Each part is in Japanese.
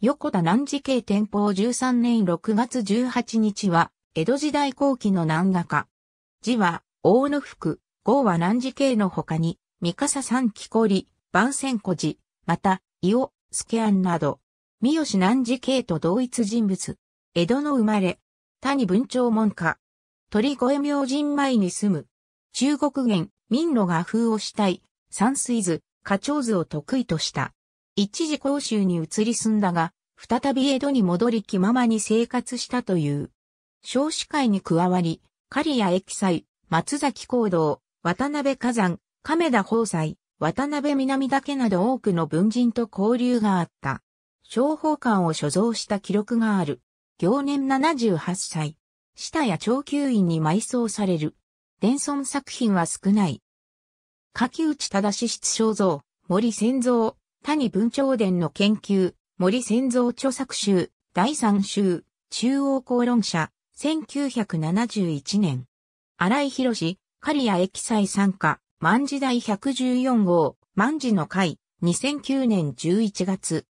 横田南寺系天保13年6月18日は、江戸時代後期の南画家。字は、大野福、号は南寺系の他に、三笠三木こり、万千古寺、また、伊尾、助庵など、三好南寺系と同一人物。江戸の生まれ、谷文鳥門下。鳥越明神前に住む。中国元、民路が風をしたい、山水図、花鳥図を得意とした。一時公衆に移り住んだが、再び江戸に戻り気ままに生活したという。少子会に加わり、刈谷駅祭、松崎行動、渡辺火山、亀田宝斎、渡辺南岳など多くの文人と交流があった。商法館を所蔵した記録がある。行年78歳。下や長久院に埋葬される。伝尊作品は少ない。柿内忠室肖像、森仙蔵、谷文長伝の研究、森先蔵著作集、第3集、中央公論者、1971年。荒井博士、刈谷駅祭参加、万事代114号、万事の会、2009年11月。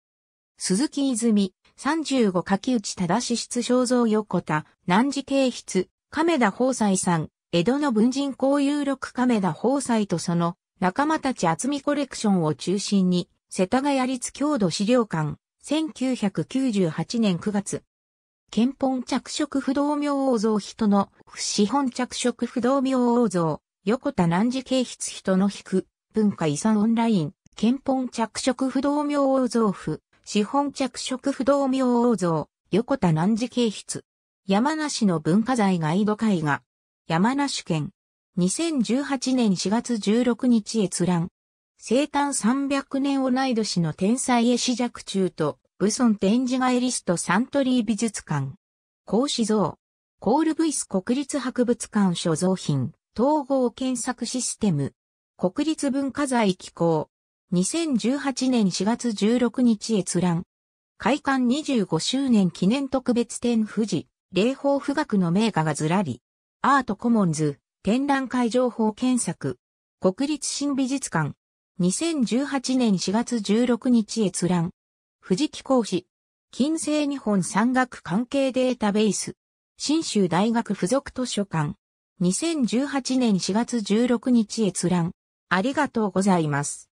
鈴木泉、35柿内正室肖像横田、南寺慶筆、亀田宝斎さん、江戸の文人交友録亀田宝斎とその仲間たち厚みコレクションを中心に、世田谷立郷土資料館、1998年9月、憲本着色不動明王像人の、不資本着色不動明王像、横田南寺形筆人の引く、文化遺産オンライン、憲本着色不動明王像府、資本着色不動明王像、横田南寺形筆。山梨の文化財ガイド会が、山梨県、2018年4月16日閲覧、生誕300年同い年の天才絵師着中と、武尊展示会リストサントリー美術館。孔子像。コールブイス国立博物館所蔵品、統合検索システム。国立文化財機構。2018年4月16日閲覧。開館25周年記念特別展富士、霊宝富岳の名画がずらり。アートコモンズ、展覧会情報検索。国立新美術館。2018年4月16日閲覧。藤木講師。近世日本山岳関係データベース。新州大学附属図書館。2018年4月16日閲覧。ありがとうございます。